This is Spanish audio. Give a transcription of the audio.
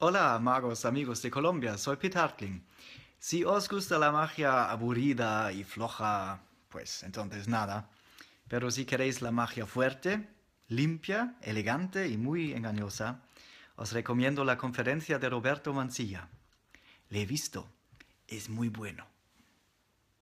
Hola, magos amigos de Colombia, soy Pete Hartling. Si os gusta la magia aburrida y floja, pues entonces nada. Pero si queréis la magia fuerte, limpia, elegante y muy engañosa, os recomiendo la conferencia de Roberto Mancilla. Le he visto, es muy bueno.